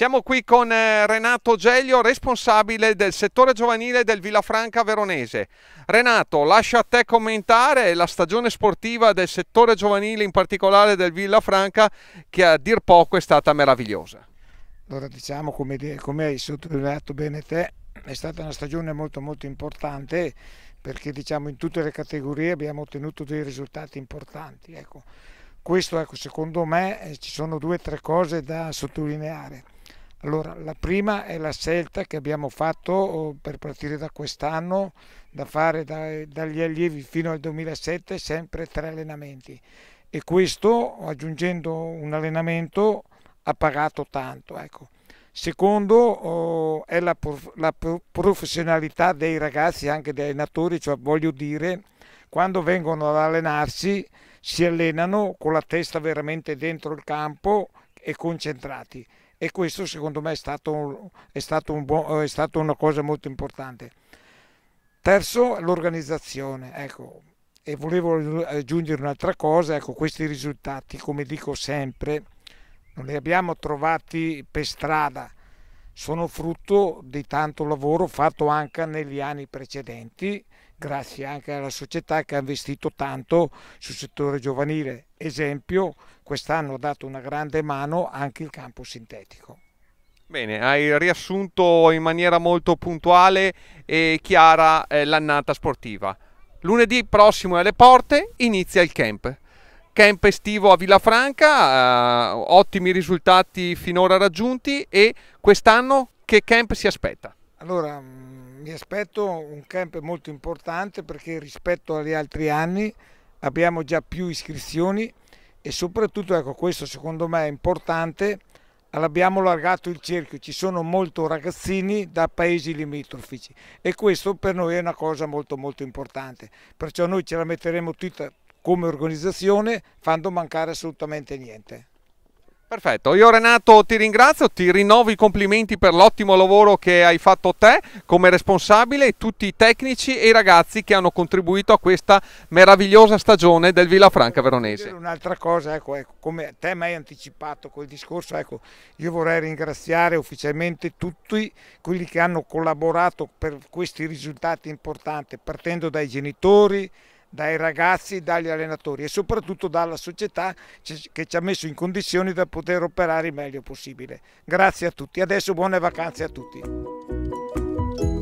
Siamo qui con eh, Renato Gelio, responsabile del settore giovanile del Villafranca Veronese. Renato, lascia a te commentare la stagione sportiva del settore giovanile, in particolare del Villafranca, che a dir poco è stata meravigliosa. Allora diciamo, come, come hai sottolineato bene te, è stata una stagione molto molto importante perché diciamo, in tutte le categorie abbiamo ottenuto dei risultati importanti. Ecco questo ecco, secondo me eh, ci sono due o tre cose da sottolineare. Allora, la prima è la scelta che abbiamo fatto oh, per partire da quest'anno, da fare da, dagli allievi fino al 2007 sempre tre allenamenti e questo aggiungendo un allenamento ha pagato tanto. Ecco. Secondo oh, è la, la professionalità dei ragazzi, anche degli allenatori, cioè voglio dire, quando vengono ad allenarsi si allenano con la testa veramente dentro il campo e concentrati e questo secondo me è stato, è stato, un buon, è stato una cosa molto importante. Terzo, l'organizzazione. Ecco, e volevo aggiungere un'altra cosa, ecco, questi risultati, come dico sempre, non li abbiamo trovati per strada, sono frutto di tanto lavoro fatto anche negli anni precedenti grazie anche alla società che ha investito tanto sul settore giovanile. Esempio, quest'anno ha dato una grande mano anche il campo sintetico. Bene, hai riassunto in maniera molto puntuale e chiara eh, l'annata sportiva. Lunedì prossimo alle porte inizia il camp. Camp estivo a Villafranca, eh, ottimi risultati finora raggiunti e quest'anno che camp si aspetta? Allora, mm, mi aspetto un camp molto importante perché rispetto agli altri anni abbiamo già più iscrizioni e soprattutto, ecco questo secondo me è importante, abbiamo allargato il cerchio, ci sono molto ragazzini da paesi limitrofici e questo per noi è una cosa molto molto importante, perciò noi ce la metteremo tutta come organizzazione, fando mancare assolutamente niente. Perfetto, io Renato ti ringrazio, ti rinnovo i complimenti per l'ottimo lavoro che hai fatto te come responsabile e tutti i tecnici e i ragazzi che hanno contribuito a questa meravigliosa stagione del Villa Franca Veronese. Un'altra cosa, ecco, ecco, come te mi hai anticipato col discorso, ecco, io vorrei ringraziare ufficialmente tutti quelli che hanno collaborato per questi risultati importanti, partendo dai genitori, dai ragazzi, dagli allenatori e soprattutto dalla società che ci ha messo in condizioni da poter operare il meglio possibile. Grazie a tutti, adesso buone vacanze a tutti.